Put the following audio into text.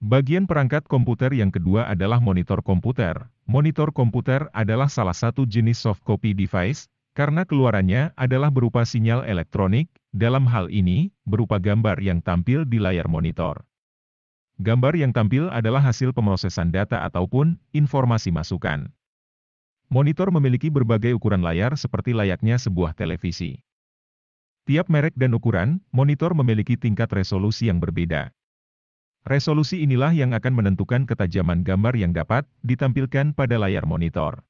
Bagian perangkat komputer yang kedua adalah monitor komputer. Monitor komputer adalah salah satu jenis soft copy device, karena keluarannya adalah berupa sinyal elektronik, dalam hal ini, berupa gambar yang tampil di layar monitor. Gambar yang tampil adalah hasil pemrosesan data ataupun informasi masukan. Monitor memiliki berbagai ukuran layar seperti layaknya sebuah televisi. Tiap merek dan ukuran, monitor memiliki tingkat resolusi yang berbeda. Resolusi inilah yang akan menentukan ketajaman gambar yang dapat ditampilkan pada layar monitor.